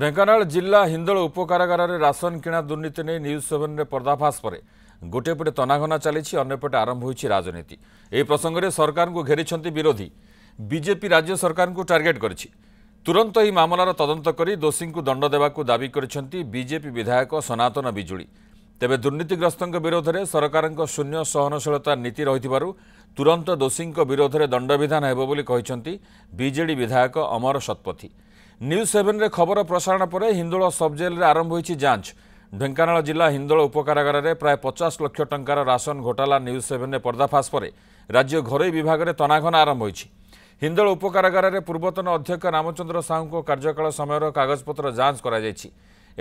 ଢେଙ୍କାନାଳ ଜିଲ୍ଲା ହିନ୍ଦଳ ଉପକାରାଗାରରେ ରାସନ କିଣା ଦୁର୍ନୀତି ନେଇ ନ୍ୟୁଜ୍ ସେଭେନ୍ରେ ପର୍ଦ୍ଦାଫାଶ ପରେ ଗୋଟିଏ ପଟେ ତନାଘନା ଚାଲିଛି ଅନ୍ୟପଟେ ଆରମ୍ଭ ହୋଇଛି ରାଜନୀତି ଏହି ପ୍ରସଙ୍ଗରେ ସରକାରଙ୍କୁ ଘେରିଛନ୍ତି ବିରୋଧୀ ବିଜେପି ରାଜ୍ୟ ସରକାରଙ୍କୁ ଟାର୍ଗେଟ୍ କରିଛି ତୁରନ୍ତ ଏହି ମାମଲାର ତଦନ୍ତ କରି ଦୋଷୀଙ୍କୁ ଦଣ୍ଡ ଦେବାକୁ ଦାବି କରିଛନ୍ତି ବିଜେପି ବିଧାୟକ ସନାତନ ବିଜୁଳି ତେବେ ଦୁର୍ନୀତିଗ୍ରସ୍ତଙ୍କ ବିରୋଧରେ ସରକାରଙ୍କ ଶୂନ୍ୟ ସହନଶୀଳତା ନୀତି ରହିଥିବାରୁ ତୁରନ୍ତ ଦୋଷୀଙ୍କ ବିରୋଧରେ ଦଣ୍ଡବିଧାନ ହେବ ବୋଲି କହିଛନ୍ତି ବିଜେଡ଼ି ବିଧାୟକ ଅମର ଶତପଥୀ ନ୍ୟୁଜ୍ ସେଭେନ୍ରେ ଖବର ପ୍ରସାରଣ ପରେ ହିନ୍ଦୋଳ ସବ୍ଜେଲ୍ରେ ଆରମ୍ଭ ହୋଇଛି ଯାଞ୍ଚ ଢେଙ୍କାନାଳ ଜିଲ୍ଲା ହିନ୍ଦୋଳ ଉପକାରାଗାରରେ ପ୍ରାୟ ପଚାଶ ଲକ୍ଷ ଟଙ୍କାର ରାସନ ଘୋଟାଲା ନ୍ୟୁଜ୍ ସେଭେନ୍ରେ ପର୍ଦ୍ଦାଫାସ ପରେ ରାଜ୍ୟ ଘରୋଇ ବିଭାଗରେ ତନାଘନ ଆରମ୍ଭ ହୋଇଛି ହିନ୍ଦୋଳ ଉପକାରାଗାରରେ ପୂର୍ବତନ ଅଧ୍ୟକ୍ଷ ରାମଚନ୍ଦ୍ର ସାହୁଙ୍କ କାର୍ଯ୍ୟକାଳ ସମୟର କାଗଜପତ୍ର ଯାଞ୍ଚ କରାଯାଇଛି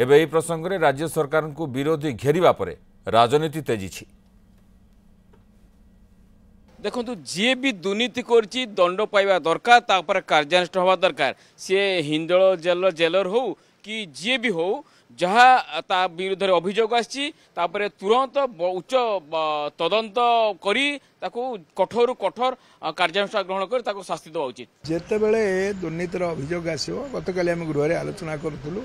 ଏବେ ଏହି ପ୍ରସଙ୍ଗରେ ରାଜ୍ୟ ସରକାରଙ୍କୁ ବିରୋଧୀ ଘେରିବା ପରେ ରାଜନୀତି ତେଜିଛି দেখুন যে বি দুর্নীতি করছি দণ্ড পাইবা দরকার তাপরে কার্যানুষ্ঠান হওয়া দরকার সে হিন্দল জেল জেলর হো কি যে বি হোক যা তা বিরুদ্ধে অভিযোগ আসছে তাপরে তুরন্ত উচ্চ তদন্ত করে তাকে কঠোর কঠোর কার্যানুষ্ঠান গ্রহণ করে তাকে শাস্তি দেওয়া উচিত যেতবে দুর্নীতির অভিযোগ আসব গতকাল আমি গৃহে আলোচনা করুলু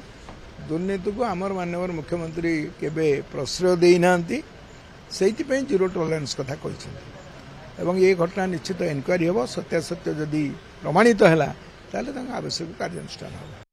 দুর্নীতিকে আমার মাননীয় মুখ্যমন্ত্রী কেবে প্রশ্রয় দিয়ে না সেইপাই জিরো টলেরান্স কথা কিন্তু এবং এই ঘটনা নিশ্চিত ইনকোয়ারি হব সত্যাসত্য যদি প্রমাণিত হল তাহলে তাঙ্ক আবশ্যক কার্যানুষ্ঠান হবে